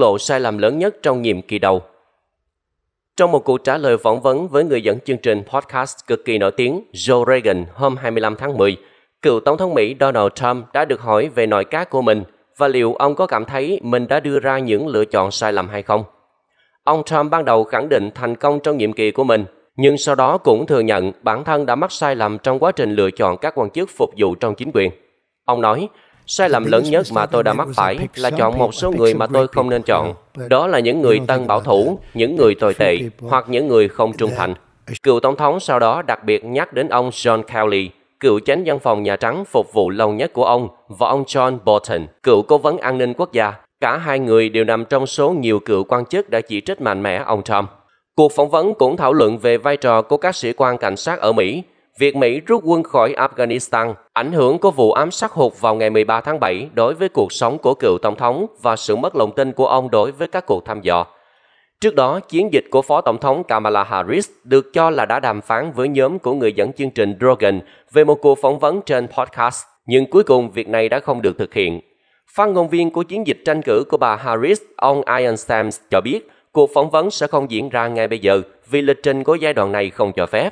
lộ sai lầm lớn nhất trong nhiệm kỳ đầu. Trong một cuộc trả lời phỏng vấn với người dẫn chương trình podcast cực kỳ nổi tiếng Joe Reagan hôm 25 tháng 10, cựu Tổng thống Mỹ Donald Trump đã được hỏi về nội các của mình và liệu ông có cảm thấy mình đã đưa ra những lựa chọn sai lầm hay không. Ông Trump ban đầu khẳng định thành công trong nhiệm kỳ của mình, nhưng sau đó cũng thừa nhận bản thân đã mắc sai lầm trong quá trình lựa chọn các quan chức phục vụ trong chính quyền. Ông nói, Sai lầm lớn nhất mà tôi đã mắc phải là chọn một số người mà tôi không nên chọn. Đó là những người tân bảo thủ, những người tồi tệ, hoặc những người không trung thành. Cựu Tổng thống sau đó đặc biệt nhắc đến ông John Kelly, cựu chánh văn phòng Nhà Trắng phục vụ lâu nhất của ông, và ông John Bolton, cựu cố vấn an ninh quốc gia. Cả hai người đều nằm trong số nhiều cựu quan chức đã chỉ trích mạnh mẽ ông Trump. Cuộc phỏng vấn cũng thảo luận về vai trò của các sĩ quan cảnh sát ở Mỹ việc Mỹ rút quân khỏi Afghanistan, ảnh hưởng của vụ ám sát hụt vào ngày 13 tháng 7 đối với cuộc sống của cựu tổng thống và sự mất lòng tin của ông đối với các cuộc thăm dò. Trước đó, chiến dịch của Phó Tổng thống Kamala Harris được cho là đã đàm phán với nhóm của người dẫn chương trình Drogan về một cuộc phỏng vấn trên podcast, nhưng cuối cùng việc này đã không được thực hiện. Phát ngôn viên của chiến dịch tranh cử của bà Harris, ông Ian Sams, cho biết cuộc phỏng vấn sẽ không diễn ra ngay bây giờ vì lịch trình của giai đoạn này không cho phép.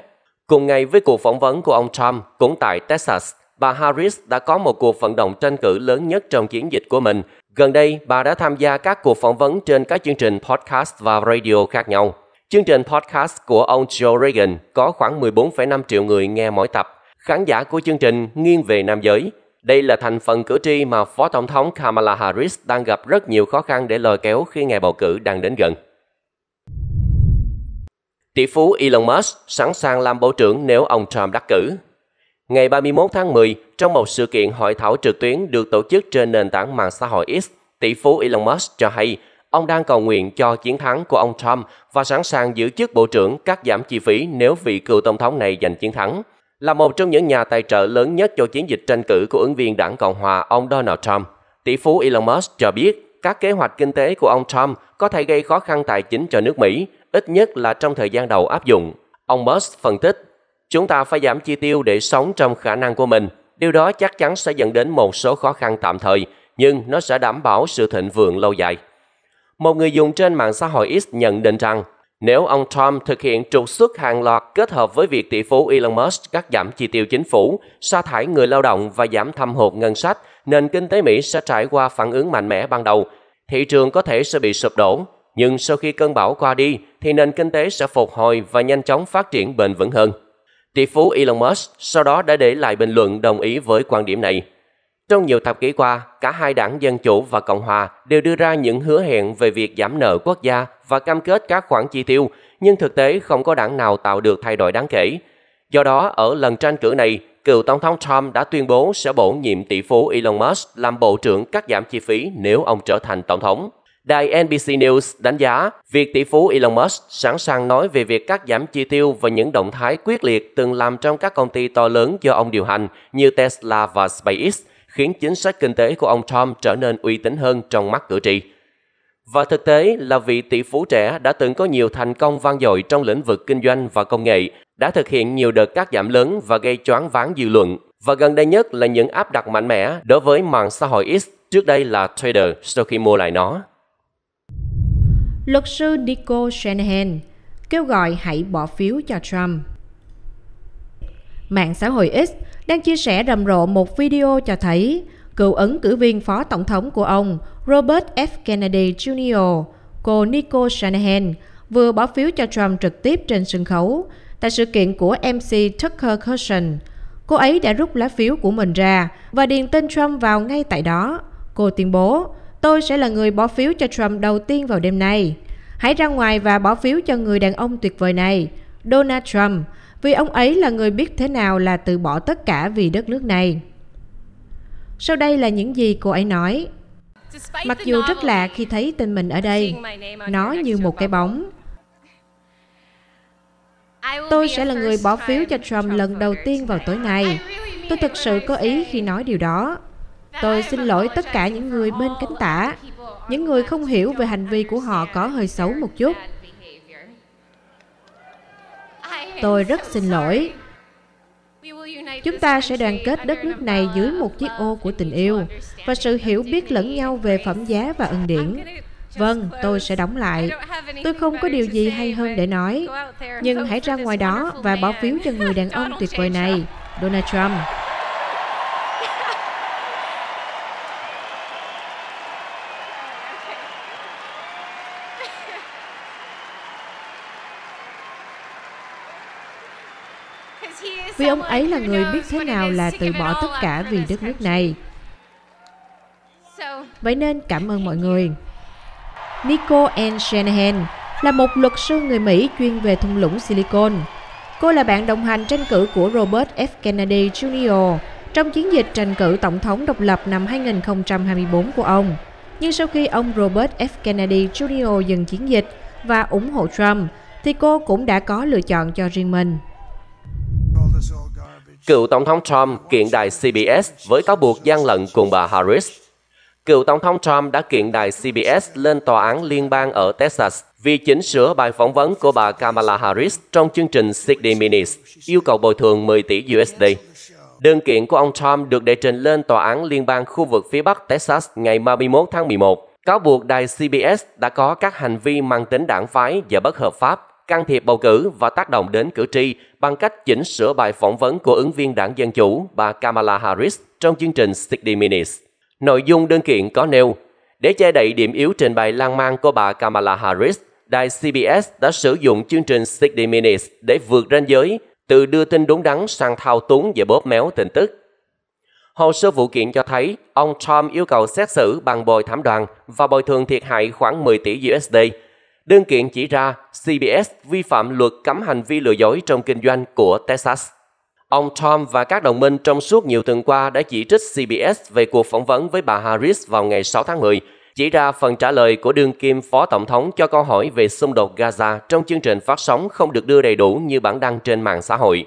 Cùng ngày với cuộc phỏng vấn của ông Trump cũng tại Texas, bà Harris đã có một cuộc vận động tranh cử lớn nhất trong chiến dịch của mình. Gần đây, bà đã tham gia các cuộc phỏng vấn trên các chương trình podcast và radio khác nhau. Chương trình podcast của ông Joe Reagan có khoảng 14,5 triệu người nghe mỗi tập. Khán giả của chương trình nghiêng về nam giới. Đây là thành phần cử tri mà Phó Tổng thống Kamala Harris đang gặp rất nhiều khó khăn để lôi kéo khi ngày bầu cử đang đến gần. Tỷ phú Elon Musk sẵn sàng làm bộ trưởng nếu ông Trump đắc cử. Ngày 31 tháng 10, trong một sự kiện hội thảo trực tuyến được tổ chức trên nền tảng mạng xã hội X, tỷ phú Elon Musk cho hay ông đang cầu nguyện cho chiến thắng của ông Trump và sẵn sàng giữ chức bộ trưởng cắt giảm chi phí nếu vị cựu tổng thống này giành chiến thắng. Là một trong những nhà tài trợ lớn nhất cho chiến dịch tranh cử của ứng viên đảng Cộng hòa ông Donald Trump, tỷ phú Elon Musk cho biết các kế hoạch kinh tế của ông Trump có thể gây khó khăn tài chính cho nước Mỹ ít nhất là trong thời gian đầu áp dụng. Ông Musk phân tích, chúng ta phải giảm chi tiêu để sống trong khả năng của mình. Điều đó chắc chắn sẽ dẫn đến một số khó khăn tạm thời, nhưng nó sẽ đảm bảo sự thịnh vượng lâu dài. Một người dùng trên mạng xã hội X nhận định rằng, nếu ông Trump thực hiện trục xuất hàng loạt kết hợp với việc tỷ phú Elon Musk cắt giảm chi tiêu chính phủ, sa thải người lao động và giảm thâm hụt ngân sách, nền kinh tế Mỹ sẽ trải qua phản ứng mạnh mẽ ban đầu. Thị trường có thể sẽ bị sụp đổ, nhưng sau khi cơn bão qua đi thì nền kinh tế sẽ phục hồi và nhanh chóng phát triển bền vững hơn. Tỷ phú Elon Musk sau đó đã để lại bình luận đồng ý với quan điểm này. Trong nhiều thập kỷ qua, cả hai đảng Dân Chủ và Cộng Hòa đều đưa ra những hứa hẹn về việc giảm nợ quốc gia và cam kết các khoản chi tiêu, nhưng thực tế không có đảng nào tạo được thay đổi đáng kể. Do đó, ở lần tranh cử này, cựu Tổng thống Trump đã tuyên bố sẽ bổ nhiệm tỷ phú Elon Musk làm Bộ trưởng cắt giảm chi phí nếu ông trở thành Tổng thống. Đài NBC News đánh giá việc tỷ phú Elon Musk sẵn sàng nói về việc cắt giảm chi tiêu và những động thái quyết liệt từng làm trong các công ty to lớn do ông điều hành như Tesla và SpaceX, khiến chính sách kinh tế của ông Trump trở nên uy tín hơn trong mắt cử tri. Và thực tế là vị tỷ phú trẻ đã từng có nhiều thành công vang dội trong lĩnh vực kinh doanh và công nghệ, đã thực hiện nhiều đợt cắt giảm lớn và gây choáng váng dư luận. Và gần đây nhất là những áp đặt mạnh mẽ đối với mạng xã hội X, trước đây là Twitter sau khi mua lại nó luật sư Nico Shanahan kêu gọi hãy bỏ phiếu cho Trump. Mạng xã hội X đang chia sẻ rầm rộ một video cho thấy cựu ứng cử viên phó tổng thống của ông Robert F. Kennedy Jr., cô Nico Shanahan, vừa bỏ phiếu cho Trump trực tiếp trên sân khấu tại sự kiện của MC Tucker Carlson. Cô ấy đã rút lá phiếu của mình ra và điền tên Trump vào ngay tại đó. Cô tuyên bố, Tôi sẽ là người bỏ phiếu cho Trump đầu tiên vào đêm nay. Hãy ra ngoài và bỏ phiếu cho người đàn ông tuyệt vời này, Donald Trump, vì ông ấy là người biết thế nào là từ bỏ tất cả vì đất nước này. Sau đây là những gì cô ấy nói. Mặc dù rất lạ khi thấy tên mình ở đây, nó như một cái bóng. Tôi sẽ là người bỏ phiếu cho Trump lần đầu tiên vào tối nay. Tôi thực sự có ý khi nói điều đó. Tôi xin lỗi tất cả những người bên cánh tả, những người không hiểu về hành vi của họ có hơi xấu một chút. Tôi rất xin lỗi. Chúng ta sẽ đoàn kết đất nước này dưới một chiếc ô của tình yêu và sự hiểu biết lẫn nhau về phẩm giá và ân điển. Vâng, tôi sẽ đóng lại. Tôi không có điều gì hay hơn để nói. Nhưng hãy ra ngoài đó và bỏ phiếu cho người đàn ông tuyệt vời này, Donald Trump. ông ấy là người biết thế nào là từ bỏ tất cả vì đất nước này. Vậy nên cảm ơn mọi người. Nico Ann Shanahan là một luật sư người Mỹ chuyên về thung lũng Silicon. Cô là bạn đồng hành tranh cử của Robert F. Kennedy Jr. trong chiến dịch tranh cử tổng thống độc lập năm 2024 của ông. Nhưng sau khi ông Robert F. Kennedy Jr. dừng chiến dịch và ủng hộ Trump, thì cô cũng đã có lựa chọn cho riêng mình. Cựu Tổng thống Trump kiện đài CBS với cáo buộc gian lận cùng bà Harris. Cựu Tổng thống Trump đã kiện đài CBS lên tòa án liên bang ở Texas vì chỉnh sửa bài phỏng vấn của bà Kamala Harris trong chương trình 60 Minutes, yêu cầu bồi thường 10 tỷ USD. Đơn kiện của ông Trump được đệ trình lên tòa án liên bang khu vực phía Bắc Texas ngày 31 tháng 11. Cáo buộc đài CBS đã có các hành vi mang tính đảng phái và bất hợp pháp can thiệp bầu cử và tác động đến cử tri bằng cách chỉnh sửa bài phỏng vấn của ứng viên đảng Dân Chủ bà Kamala Harris trong chương trình 60 Minutes. Nội dung đơn kiện có nêu, để che đậy điểm yếu trình bày lan man của bà Kamala Harris, đài CBS đã sử dụng chương trình 60 Minutes để vượt ranh giới từ đưa tin đúng đắn sang thao túng và bóp méo tin tức. Hồ sơ vụ kiện cho thấy ông Trump yêu cầu xét xử bằng bồi thảm đoàn và bồi thường thiệt hại khoảng 10 tỷ USD Đơn kiện chỉ ra CBS vi phạm luật cấm hành vi lừa dối trong kinh doanh của Texas. Ông Tom và các đồng minh trong suốt nhiều tuần qua đã chỉ trích CBS về cuộc phỏng vấn với bà Harris vào ngày 6 tháng 10, chỉ ra phần trả lời của đương kim phó tổng thống cho câu hỏi về xung đột Gaza trong chương trình phát sóng không được đưa đầy đủ như bản đăng trên mạng xã hội.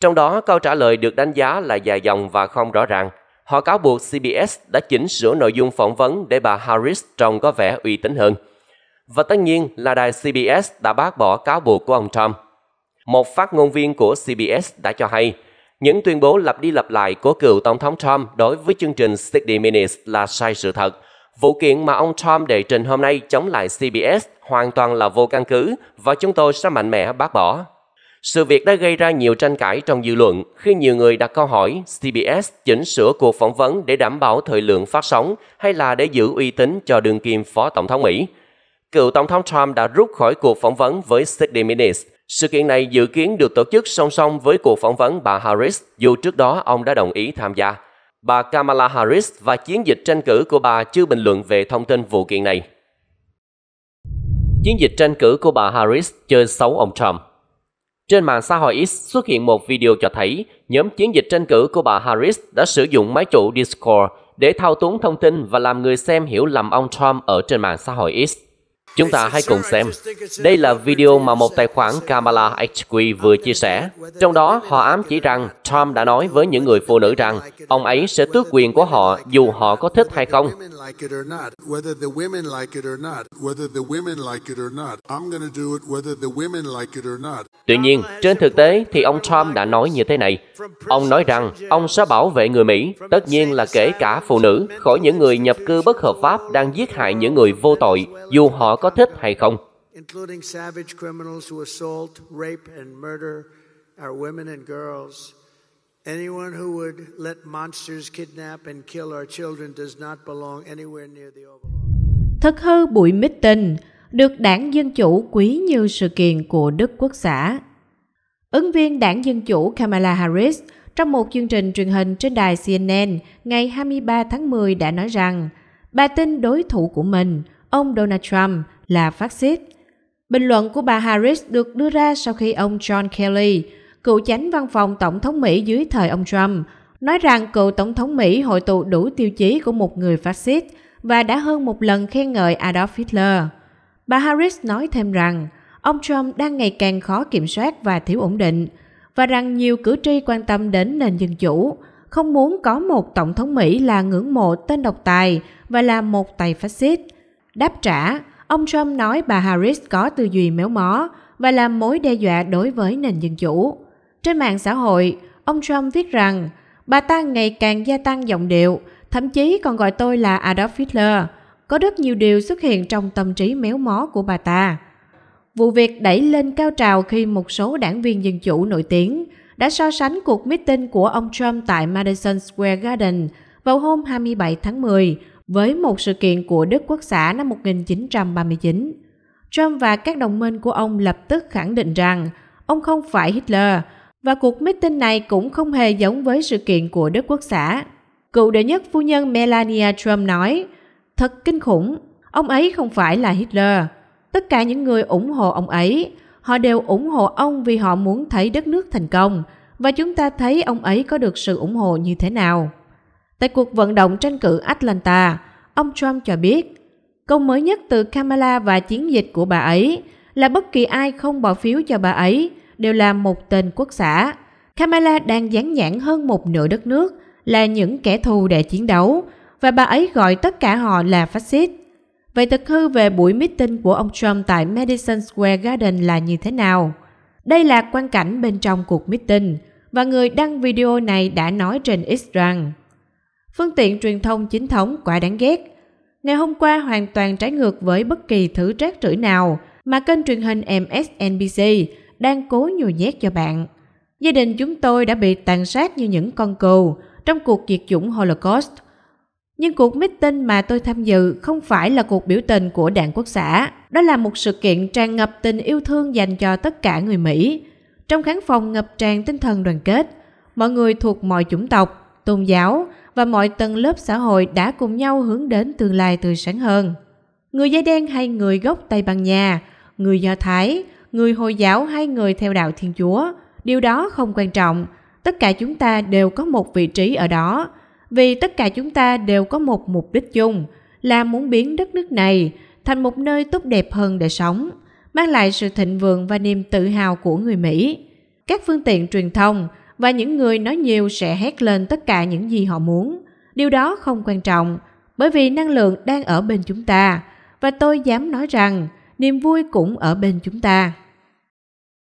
Trong đó, câu trả lời được đánh giá là dài dòng và không rõ ràng. Họ cáo buộc CBS đã chỉnh sửa nội dung phỏng vấn để bà Harris trông có vẻ uy tín hơn. Và tất nhiên là đài CBS đã bác bỏ cáo buộc của ông Trump. Một phát ngôn viên của CBS đã cho hay, những tuyên bố lặp đi lặp lại của cựu Tổng thống Trump đối với chương trình 60 Minutes là sai sự thật. Vụ kiện mà ông Trump đệ trình hôm nay chống lại CBS hoàn toàn là vô căn cứ và chúng tôi sẽ mạnh mẽ bác bỏ. Sự việc đã gây ra nhiều tranh cãi trong dư luận khi nhiều người đặt câu hỏi CBS chỉnh sửa cuộc phỏng vấn để đảm bảo thời lượng phát sóng hay là để giữ uy tín cho đương kim phó tổng thống Mỹ cựu Tổng thống Trump đã rút khỏi cuộc phỏng vấn với 60 Minutes. Sự kiện này dự kiến được tổ chức song song với cuộc phỏng vấn bà Harris, dù trước đó ông đã đồng ý tham gia. Bà Kamala Harris và chiến dịch tranh cử của bà chưa bình luận về thông tin vụ kiện này. Chiến dịch tranh cử của bà Harris chơi xấu ông Trump trên mạng xã hội X xuất hiện một video cho thấy nhóm chiến dịch tranh cử của bà Harris đã sử dụng máy chủ Discord để thao túng thông tin và làm người xem hiểu lầm ông Trump ở trên mạng xã hội X. Chúng ta hãy cùng xem. Đây là video mà một tài khoản Kamala HQ vừa chia sẻ. Trong đó, họ ám chỉ rằng Trump đã nói với những người phụ nữ rằng ông ấy sẽ tước quyền của họ dù họ có thích hay không. Tuy nhiên, trên thực tế thì ông Trump đã nói như thế này. Ông nói rằng ông sẽ bảo vệ người Mỹ, tất nhiên là kể cả phụ nữ, khỏi những người nhập cư bất hợp pháp đang giết hại những người vô tội, dù họ có thích hay không including savage criminals who assault, Thực hư buổi meeting được đảng Dân Chủ quý như sự kiện của Đức Quốc xã. Ứng viên đảng Dân Chủ Kamala Harris trong một chương trình truyền hình trên đài CNN ngày 23 tháng 10 đã nói rằng bà tin đối thủ của mình – ông Donald Trump là phát xít. Bình luận của bà Harris được đưa ra sau khi ông John Kelly, cựu chánh văn phòng tổng thống Mỹ dưới thời ông Trump, nói rằng cựu tổng thống Mỹ hội tụ đủ tiêu chí của một người phát xít và đã hơn một lần khen ngợi Adolf Hitler. Bà Harris nói thêm rằng ông Trump đang ngày càng khó kiểm soát và thiếu ổn định và rằng nhiều cử tri quan tâm đến nền dân chủ, không muốn có một tổng thống Mỹ là ngưỡng mộ tên độc tài và là một tay phát xít. Đáp trả, ông Trump nói bà Harris có tư duy méo mó và làm mối đe dọa đối với nền dân chủ. Trên mạng xã hội, ông Trump viết rằng bà ta ngày càng gia tăng giọng điệu, thậm chí còn gọi tôi là Adolf Hitler. Có rất nhiều điều xuất hiện trong tâm trí méo mó của bà ta. Vụ việc đẩy lên cao trào khi một số đảng viên dân chủ nổi tiếng đã so sánh cuộc meeting của ông Trump tại Madison Square Garden vào hôm 27 tháng 10 với một sự kiện của Đức Quốc xã năm 1939. Trump và các đồng minh của ông lập tức khẳng định rằng ông không phải Hitler và cuộc meeting này cũng không hề giống với sự kiện của Đức Quốc xã. Cựu đệ nhất phu nhân Melania Trump nói, thật kinh khủng, ông ấy không phải là Hitler. Tất cả những người ủng hộ ông ấy, họ đều ủng hộ ông vì họ muốn thấy đất nước thành công và chúng ta thấy ông ấy có được sự ủng hộ như thế nào. Tại cuộc vận động tranh cử Atlanta, ông Trump cho biết, câu mới nhất từ Kamala và chiến dịch của bà ấy là bất kỳ ai không bỏ phiếu cho bà ấy đều là một tên quốc xã. Kamala đang dán nhãn hơn một nửa đất nước là những kẻ thù để chiến đấu và bà ấy gọi tất cả họ là phát xít. Vậy thực hư về buổi meeting của ông Trump tại Madison Square Garden là như thế nào? Đây là quan cảnh bên trong cuộc meeting và người đăng video này đã nói trên X rằng Phương tiện truyền thông chính thống quả đáng ghét. Ngày hôm qua hoàn toàn trái ngược với bất kỳ thứ rác rưởi nào mà kênh truyền hình MSNBC đang cố nhồi nhét cho bạn. Gia đình chúng tôi đã bị tàn sát như những con cừu trong cuộc diệt chủng Holocaust. Nhưng cuộc meeting mà tôi tham dự không phải là cuộc biểu tình của đảng quốc xã. Đó là một sự kiện tràn ngập tình yêu thương dành cho tất cả người Mỹ. Trong khán phòng ngập tràn tinh thần đoàn kết, mọi người thuộc mọi chủng tộc, tôn giáo, và mọi tầng lớp xã hội đã cùng nhau hướng đến tương lai tươi sáng hơn. Người da đen hay người gốc Tây Ban Nha, người Do Thái, người Hồi giáo hay người theo đạo Thiên Chúa, điều đó không quan trọng, tất cả chúng ta đều có một vị trí ở đó, vì tất cả chúng ta đều có một mục đích chung là muốn biến đất nước này thành một nơi tốt đẹp hơn để sống, mang lại sự thịnh vượng và niềm tự hào của người Mỹ. Các phương tiện truyền thông – và những người nói nhiều sẽ hét lên tất cả những gì họ muốn. Điều đó không quan trọng, bởi vì năng lượng đang ở bên chúng ta và tôi dám nói rằng niềm vui cũng ở bên chúng ta.